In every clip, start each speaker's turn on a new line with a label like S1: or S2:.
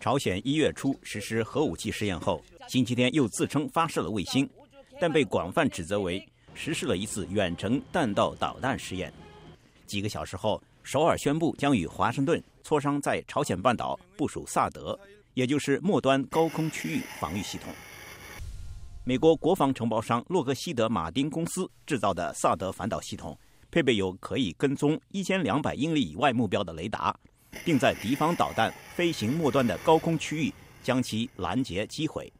S1: 朝鲜一月初实施核武器试验后，星期天又自称发射了卫星，但被广泛指责为实施了一次远程弹道导弹试验。几个小时后，首尔宣布将与华盛顿磋商在朝鲜半岛部署萨德，也就是末端高空区域防御系统。美国国防承包商洛克希德·马丁公司制造的萨德反导系统，配备有可以跟踪1200英里以外目标的雷达。并在敌方导弹飞行末端的高空区域将其拦截击毁。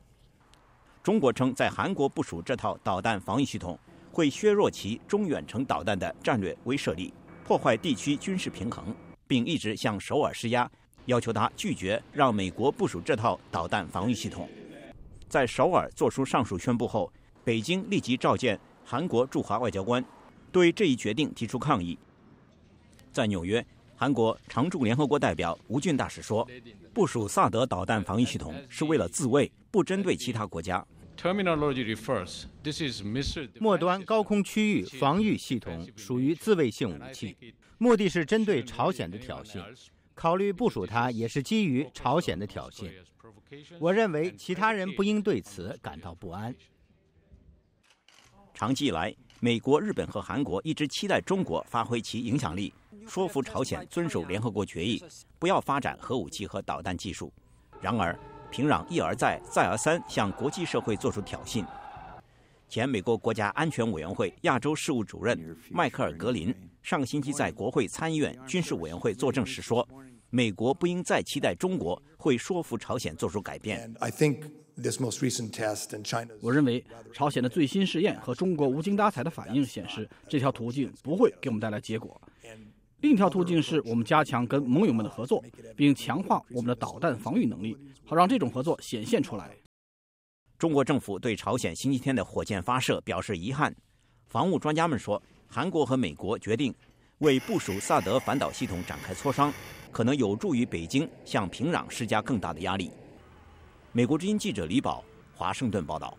S1: 中国称，在韩国部署这套导弹防御系统会削弱其中远程导弹的战略威慑力，破坏地区军事平衡，并一直向首尔施压，要求他拒绝让美国部署这套导弹防御系统。在首尔作出上述宣布后，北京立即召见韩国驻华外交官，对这一决定提出抗议。在纽约。韩国常驻联合国代表吴俊大使说：“部署萨德导弹防御系统是为了自卫，不针对其他国家。末端高空区域防御系统属于自卫性武器，目的是针对朝鲜的挑衅。考虑部署它也是基于朝鲜的挑衅。我认为其他人不应对此感到不安。长期以来，美国、日本和韩国一直期待中国发挥其影响力。”说服朝鲜遵守联合国决议，不要发展核武器和导弹技术。然而，平壤一而再、再而三向国际社会做出挑衅。前美国国家安全委员会亚洲事务主任迈克尔·格林上个星期在国会参议院军事委员会作证时说：“美国不应再期待中国会说服朝鲜做出改变。”我认为朝鲜的最新试验和中国无精打采的反应显示，这条途径不会给我们带来结果。另一条途径是我们加强跟盟友们的合作，并强化我们的导弹防御能力，好让这种合作显现出来。中国政府对朝鲜星期天的火箭发射表示遗憾。防务专家们说，韩国和美国决定为部署萨德反导系统展开磋商，可能有助于北京向平壤施加更大的压力。美国之音记者李宝，华盛顿报道。